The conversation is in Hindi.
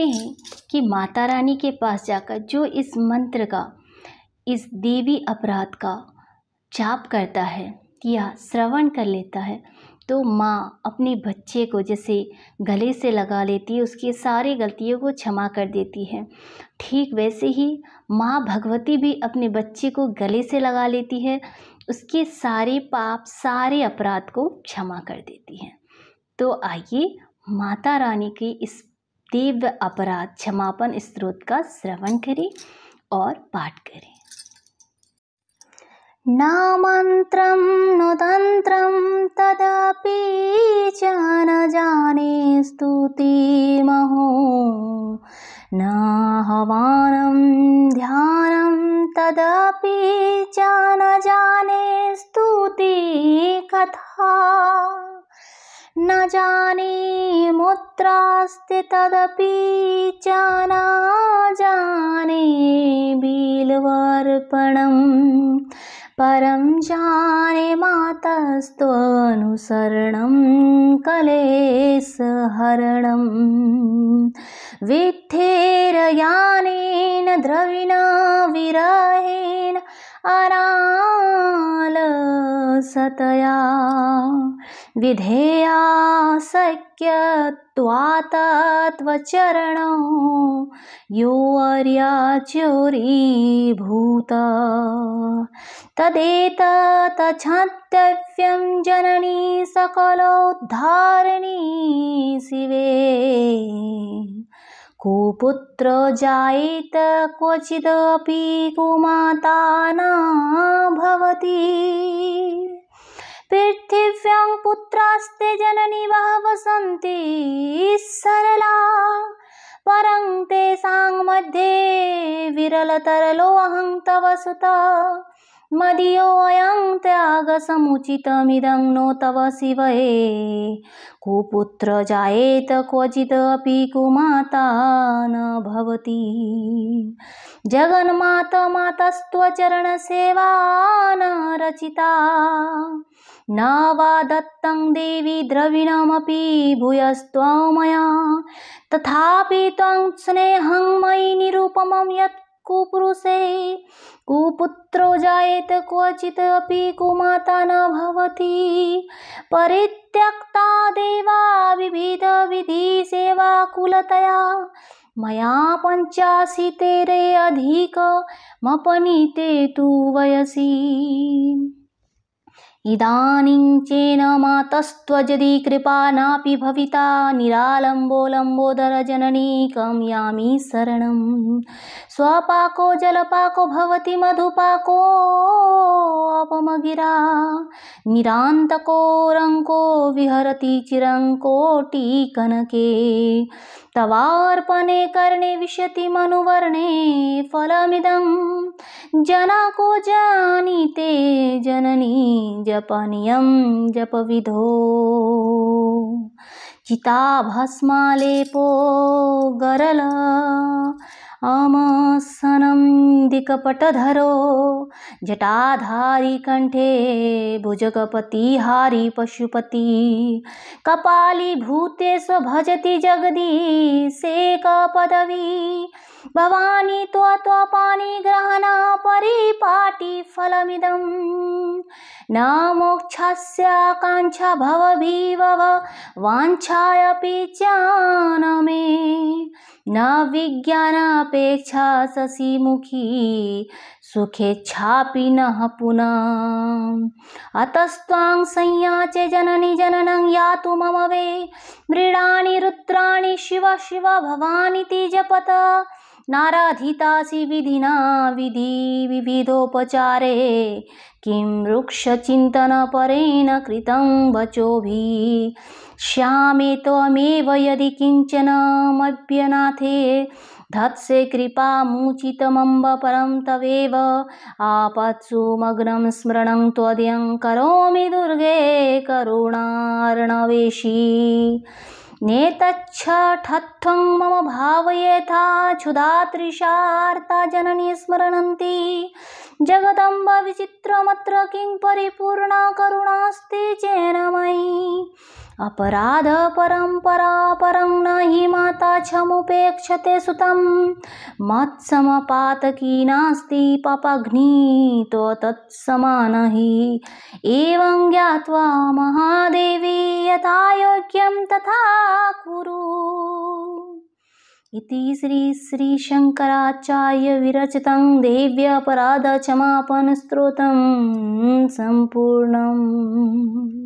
सकते हैं कि माता रानी के पास जाकर जो इस मंत्र का इस देवी अपराध का जाप करता है या श्रवण कर लेता है तो माँ अपने बच्चे को जैसे गले से लगा लेती है उसकी सारी गलतियों को क्षमा कर देती है ठीक वैसे ही माँ भगवती भी अपने बच्चे को गले से लगा लेती है उसके सारे पाप सारे अपराध को क्षमा कर देती है तो आइए माता रानी के इस दिव्य अपराध क्षमापन स्त्रोत का श्रवण करें और पाठ करें न मन्त्रं नु तदपि न जाने स्तुति कुत्रास्ति तदपि जाने बिलवर्पणं परं जाने मातस्त्वनुसरणं कलेशहरणं विद्धेर् यानेन विरहेण अरा सतया विधेया सक्यत्वातत्वचरणो योऽर्याच्योरीभूत तदेततच्छान्तव्यं जननी सकलोद्धारिणी शिवे कुपुत्र जायत क्वचिदपि कुमाता न भवति नमस्ते जननी वः वसन्ती सरला परं ते साङ्मध्ये विरलतरलोऽहं तव सुत मदीयोऽयं त्यागसमुचितमिदं नो तव शिवये कुपुत्र जायेत क्वचिदपि कुमाता न भवति जगन्मातमातस्त्वचरणसेवा न रचिता न वा दत्तं देवी द्रविणमपि भूयस्त्वमया तथापि त्वं स्नेहं मयि निरुपमं यत् कुपुरुषे कुपुत्रो जायेत क्वचित अपि कुमाता न भवति परित्यक्ता देवा विधि सेवा कुलतया मया पंचाशी तेरे पञ्चाशीतेरे अधिकमपनीते तु वयसी इदानीं चेन कृपा ना भविता निरालम्बो जननी कमयामी शरण स्वपाको जलपाको भवति मधुपाको अपमगिरा निरान्तको रङ्को विहरति कनके तवार्पणे कर्णे विशति मनुवर्णे फलमिदं जनको जानीते जननी ज विधो जपविधो चिताभस्मालेपो गरल आमासनं दिकपटधरो जटाधारी कंठे भुजगपति भुजगपतिहारी पशुपति कपाली से भजति जगदीशेकपदवी भवानी त्वत्वपानि ग्रहणा परिपाटी फलमिदम् न मोक्षस्याकाङ्क्षा भवभिवव वाञ्छायपि चान मे न विज्ञानापेक्षा शशिमुखी सुखेच्छापि नः पुनः अतस्त्वां संयाचे जननि जननं यातु मम वे मृडानि रुद्राणि शिव शिव भवानिति जपत नाराधितासि विधिना विधि विविधोपचारे किं वृक्षचिन्तनपरेण कृतं वचोभिः श्यामे त्वमेव यदि किञ्चन मव्यनाथे धत्से कृपामुचितमम्ब परं तवेव आपत्सु मग्नं स्मरणं त्वदयं करोमि दुर्गे करुणार्णवेशी नेतच्छठत्वं मम भावयेथा क्षुधातृषार्ता जननी स्मरणन्ति जगदम्ब विचित्रमत्र किं परिपूर्णा करुणास्ति चेन मयि अपराध परं परापरं न हि माता क्षमुपेक्षते सुतं मत्समपातकी नास्ति पपघ्नीतो तत्समानहि एवं ज्ञात्वा महादेवी यथा योग्यं तथा कुरु इति श्री श्रीशङ्कराचार्यविरचितं देव्यपराधक्षमापणस्तोत्रं सम्पूर्णम्